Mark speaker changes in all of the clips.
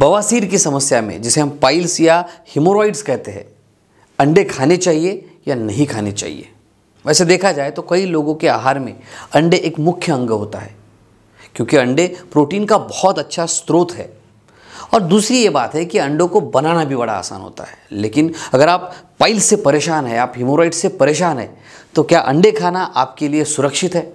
Speaker 1: बवासीर की समस्या में जिसे हम पाइल्स या हिमोरॉइड्स कहते हैं अंडे खाने चाहिए या नहीं खाने चाहिए वैसे देखा जाए तो कई लोगों के आहार में अंडे एक मुख्य अंग होता है क्योंकि अंडे प्रोटीन का बहुत अच्छा स्रोत है और दूसरी ये बात है कि अंडों को बनाना भी बड़ा आसान होता है लेकिन अगर आप पाइल से परेशान हैं आप हिमोराइड से परेशान हैं तो क्या अंडे खाना आपके लिए सुरक्षित है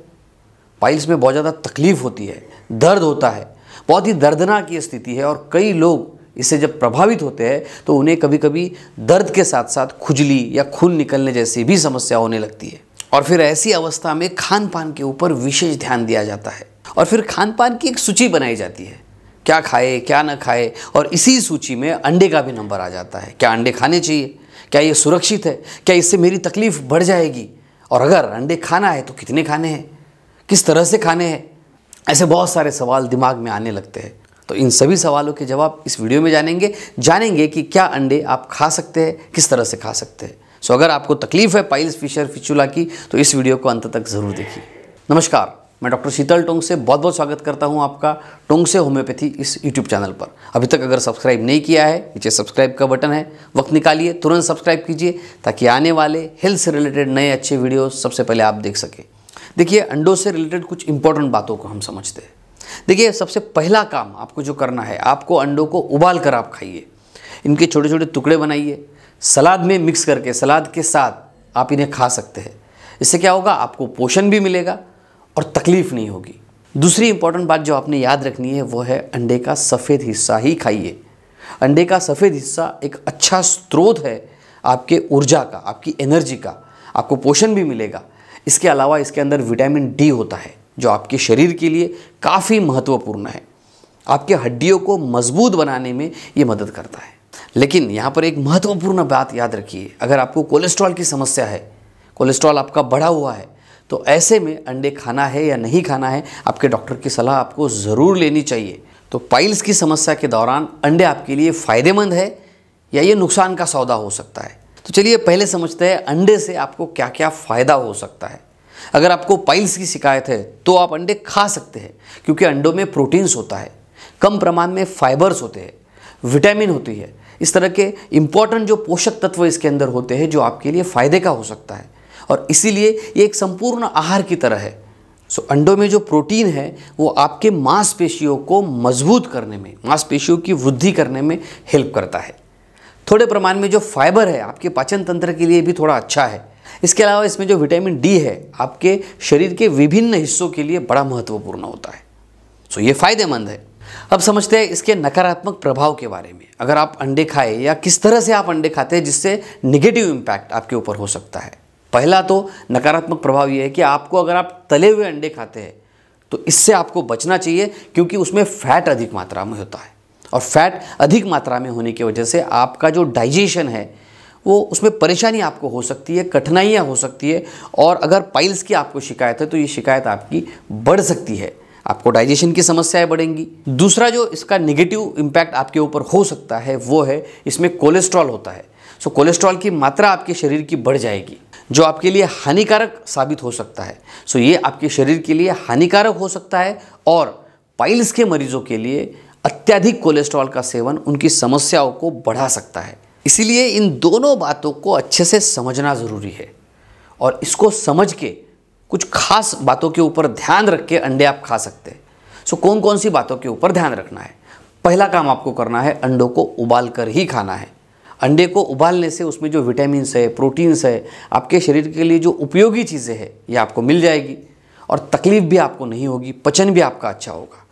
Speaker 1: पाइल्स में बहुत ज़्यादा तकलीफ होती है दर्द होता है बहुत ही दर्दनाक ये स्थिति है और कई लोग इससे जब प्रभावित होते हैं तो उन्हें कभी कभी दर्द के साथ साथ खुजली या खून निकलने जैसी भी समस्या होने लगती है और फिर ऐसी अवस्था में खान पान के ऊपर विशेष ध्यान दिया जाता है और फिर खान पान की एक सूची बनाई जाती है क्या खाए क्या ना खाए और इसी सूची में अंडे का भी नंबर आ जाता है क्या अंडे खाने चाहिए क्या ये सुरक्षित है क्या इससे मेरी तकलीफ बढ़ जाएगी और अगर अंडे खाना है तो कितने खाने हैं किस तरह से खाने हैं ऐसे बहुत सारे सवाल दिमाग में आने लगते हैं तो इन सभी सवालों के जवाब इस वीडियो में जानेंगे जानेंगे कि क्या अंडे आप खा सकते हैं किस तरह से खा सकते हैं सो अगर आपको तकलीफ है पाइल्स फिशर फिचुला की तो इस वीडियो को अंत तक ज़रूर देखिए नमस्कार मैं डॉक्टर शीतल टोंग से बहुत बहुत स्वागत करता हूं आपका टोंग से होम्योपैथी इस यूट्यूब चैनल पर अभी तक अगर सब्सक्राइब नहीं किया है नीचे सब्सक्राइब का बटन है वक्त निकालिए तुरंत सब्सक्राइब कीजिए ताकि आने वाले हेल्थ से रिलेटेड नए अच्छे वीडियो सबसे पहले आप देख सकें देखिए अंडों से रिलेटेड कुछ इंपॉर्टेंट बातों को हम समझते हैं देखिए सबसे पहला काम आपको जो करना है आपको अंडों को उबाल कर आप खाइए इनके छोटे छोटे टुकड़े बनाइए सलाद में मिक्स करके सलाद के साथ आप इन्हें खा सकते हैं इससे क्या होगा आपको पोषण भी मिलेगा और तकलीफ नहीं होगी दूसरी इंपॉर्टेंट बात जो आपने याद रखनी है वो है अंडे का सफ़ेद हिस्सा ही खाइए अंडे का सफ़ेद हिस्सा एक अच्छा स्रोत है आपके ऊर्जा का आपकी एनर्जी का आपको पोषण भी मिलेगा इसके अलावा इसके अंदर विटामिन डी होता है जो आपके शरीर के लिए काफ़ी महत्वपूर्ण है आपके हड्डियों को मजबूत बनाने में ये मदद करता है लेकिन यहाँ पर एक महत्वपूर्ण बात याद रखिए अगर आपको कोलेस्ट्रॉल की समस्या है कोलेस्ट्रॉल आपका बढ़ा हुआ है तो ऐसे में अंडे खाना है या नहीं खाना है आपके डॉक्टर की सलाह आपको ज़रूर लेनी चाहिए तो पाइल्स की समस्या के दौरान अंडे आपके लिए फ़ायदेमंद है या ये नुकसान का सौदा हो सकता है तो चलिए पहले समझते हैं अंडे से आपको क्या क्या फ़ायदा हो सकता है अगर आपको पाइल्स की शिकायत है तो आप अंडे खा सकते हैं क्योंकि अंडों में प्रोटीन्स होता है कम प्रमाण में फाइबर्स होते हैं विटामिन होती है इस तरह के इम्पॉर्टेंट जो पोषक तत्व इसके अंदर होते हैं जो आपके लिए फ़ायदे का हो सकता है और इसीलिए ये एक संपूर्ण आहार की तरह है सो so, अंडों में जो प्रोटीन है वो आपके मांसपेशियों को मजबूत करने में मांसपेशियों की वृद्धि करने में हेल्प करता है थोड़े प्रमाण में जो फाइबर है आपके पाचन तंत्र के लिए भी थोड़ा अच्छा है इसके अलावा इसमें जो विटामिन डी है आपके शरीर के विभिन्न हिस्सों के लिए बड़ा महत्वपूर्ण होता है सो ये फायदेमंद है अब समझते हैं इसके नकारात्मक प्रभाव के बारे में अगर आप अंडे खाए या किस तरह से आप अंडे खाते हैं जिससे निगेटिव इम्पैक्ट आपके ऊपर हो सकता है पहला तो नकारात्मक प्रभाव ये है कि आपको अगर आप तले हुए अंडे खाते हैं तो इससे आपको बचना चाहिए क्योंकि उसमें फैट अधिक मात्रा में होता है और फैट अधिक मात्रा में होने की वजह से आपका जो डाइजेशन है वो उसमें परेशानी आपको हो सकती है कठिनाइयाँ हो सकती है और अगर पाइल्स की आपको शिकायत है तो ये शिकायत आपकी बढ़ सकती है आपको डाइजेशन की समस्याएं बढ़ेंगी दूसरा जो इसका नेगेटिव इम्पैक्ट आपके ऊपर हो सकता है वो है इसमें कोलेस्ट्रॉल होता है सो so, कोलेस्ट्रॉल की मात्रा आपके शरीर की बढ़ जाएगी जो आपके लिए हानिकारक साबित हो सकता है सो so, ये आपके शरीर के लिए हानिकारक हो सकता है और पाइल्स के मरीजों के लिए अत्यधिक कोलेस्ट्रॉल का सेवन उनकी समस्याओं को बढ़ा सकता है इसीलिए इन दोनों बातों को अच्छे से समझना ज़रूरी है और इसको समझ के कुछ खास बातों के ऊपर ध्यान रख के अंडे आप खा सकते हैं सो कौन कौन सी बातों के ऊपर ध्यान रखना है पहला काम आपको करना है अंडों को उबाल कर ही खाना है अंडे को उबालने से उसमें जो विटामिन है प्रोटीन्स है आपके शरीर के लिए जो उपयोगी चीज़ें हैं ये आपको मिल जाएगी और तकलीफ़ भी आपको नहीं होगी पचन भी आपका अच्छा होगा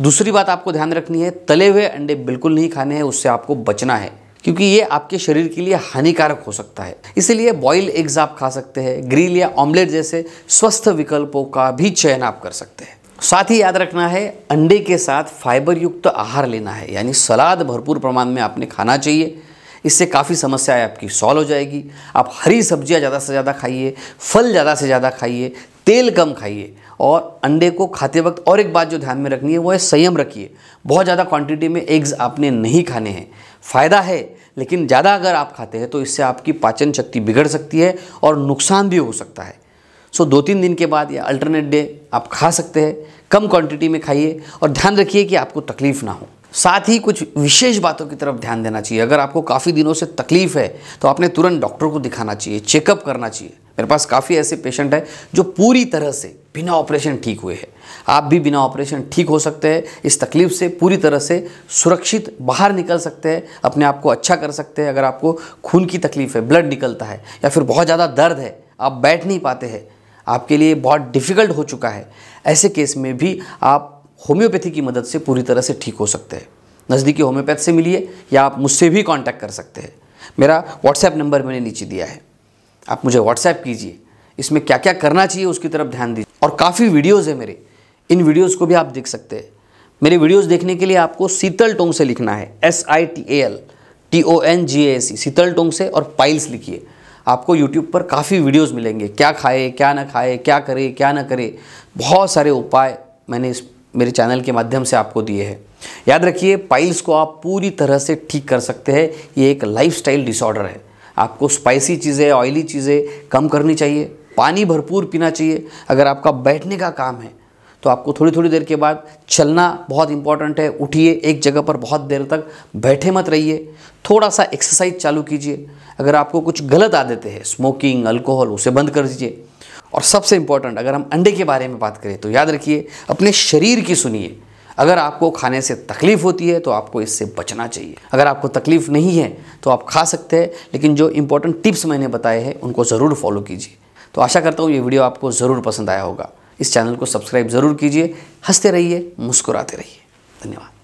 Speaker 1: दूसरी बात आपको ध्यान रखनी है तले हुए अंडे बिल्कुल नहीं खाने हैं उससे आपको बचना है क्योंकि ये आपके शरीर के लिए हानिकारक हो सकता है इसीलिए बॉइल एग्स आप खा सकते हैं ग्रिल या ऑमलेट जैसे स्वस्थ विकल्पों का भी चयन आप कर सकते हैं साथ ही याद रखना है अंडे के साथ फाइबर युक्त तो आहार लेना है यानी सलाद भरपूर प्रमाण में आपने खाना चाहिए इससे काफ़ी समस्याएं आपकी सॉल्व हो जाएगी आप हरी सब्जियां ज़्यादा से ज़्यादा खाइए फल ज़्यादा से ज़्यादा खाइए तेल कम खाइए और अंडे को खाते वक्त और एक बात जो ध्यान में रखनी है वो है संयम रखिए बहुत ज़्यादा क्वांटिटी में एग्स आपने नहीं खाने हैं फ़ायदा है लेकिन ज़्यादा अगर आप खाते हैं तो इससे आपकी पाचन शक्ति बिगड़ सकती है और नुकसान भी हो सकता है सो दो तीन दिन के बाद या अल्टरनेट डे आप खा सकते हैं कम क्वांटिटी में खाइए और ध्यान रखिए कि आपको तकलीफ़ ना हो साथ ही कुछ विशेष बातों की तरफ ध्यान देना चाहिए अगर आपको काफ़ी दिनों से तकलीफ है तो आपने तुरंत डॉक्टर को दिखाना चाहिए चेकअप करना चाहिए मेरे पास काफ़ी ऐसे पेशेंट हैं जो पूरी तरह से बिना ऑपरेशन ठीक हुए हैं आप भी बिना ऑपरेशन ठीक हो सकते हैं इस तकलीफ से पूरी तरह से सुरक्षित बाहर निकल सकते हैं अपने आप को अच्छा कर सकते हैं अगर आपको खून की तकलीफ है ब्लड निकलता है या फिर बहुत ज़्यादा दर्द है आप बैठ नहीं पाते हैं आपके लिए बहुत डिफ़िकल्ट हो चुका है ऐसे केस में भी आप होम्योपैथी की मदद से पूरी तरह से ठीक हो सकते हैं नज़दीकी होम्योपैथ से मिलिए या आप मुझसे भी कांटेक्ट कर सकते हैं मेरा व्हाट्सएप नंबर मैंने नीचे दिया है आप मुझे व्हाट्सएप कीजिए इसमें क्या क्या करना चाहिए उसकी तरफ ध्यान दीजिए और काफ़ी वीडियोज़ हैं मेरे इन वीडियोज़ को भी आप देख सकते हैं मेरे वीडियोज़ देखने के लिए आपको शीतल टोंग से लिखना है S I T A L T O N G A C Sheetal Tong से और पाइल्स लिखिए आपको YouTube पर काफ़ी वीडियोस मिलेंगे क्या खाए क्या ना खाए क्या करे क्या ना करे बहुत सारे उपाय मैंने इस मेरे चैनल के माध्यम से आपको दिए हैं याद रखिए पाइल्स को आप पूरी तरह से ठीक कर सकते हैं ये एक लाइफस्टाइल डिसऑर्डर है आपको स्पाइसी चीज़ें ऑयली चीज़ें कम करनी चाहिए पानी भरपूर पीना चाहिए अगर आपका बैठने का काम है तो आपको थोड़ी थोड़ी देर के बाद चलना बहुत इंपॉर्टेंट है उठिए एक जगह पर बहुत देर तक बैठे मत रहिए थोड़ा सा एक्सरसाइज चालू कीजिए अगर आपको कुछ गलत आदतें हैं स्मोकिंग अल्कोहल उसे बंद कर दीजिए और सबसे इंपॉर्टेंट अगर हम अंडे के बारे में बात करें तो याद रखिए अपने शरीर की सुनिए अगर आपको खाने से तकलीफ़ होती है तो आपको इससे बचना चाहिए अगर आपको तकलीफ़ नहीं है तो आप खा सकते हैं लेकिन जो इंपॉर्टेंट टिप्स मैंने बताए हैं उनको ज़रूर फॉलो कीजिए तो आशा करता हूँ ये वीडियो आपको ज़रूर पसंद आया होगा इस चैनल को सब्सक्राइब ज़रूर कीजिए हंसते रहिए मुस्कुराते रहिए धन्यवाद